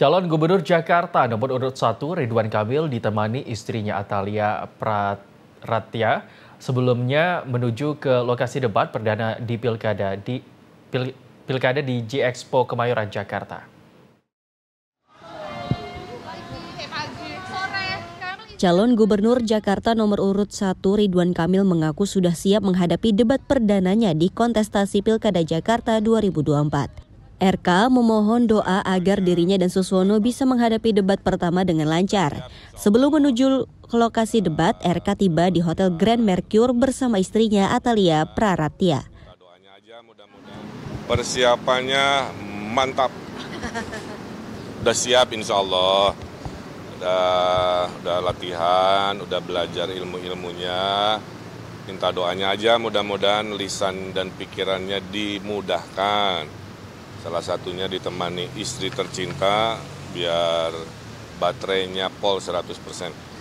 Calon Gubernur Jakarta nomor urut 1 Ridwan Kamil ditemani istrinya Atalia Pratia, sebelumnya menuju ke lokasi debat perdana di Pilkada di Pil, Pilkada di G Expo Kemayoran Jakarta. Calon Gubernur Jakarta nomor urut 1 Ridwan Kamil mengaku sudah siap menghadapi debat perdananya di kontestasi Pilkada Jakarta 2024. RK memohon doa agar dirinya dan Suswono bisa menghadapi debat pertama dengan lancar. Sebelum menuju ke lokasi debat, RK tiba di Hotel Grand Mercure bersama istrinya Atalia Praratia. Persiapannya mantap. Udah siap insya Allah. Udah, udah latihan, udah belajar ilmu-ilmunya. Minta doanya aja mudah-mudahan lisan dan pikirannya dimudahkan Salah satunya ditemani istri tercinta biar baterainya pol 100%.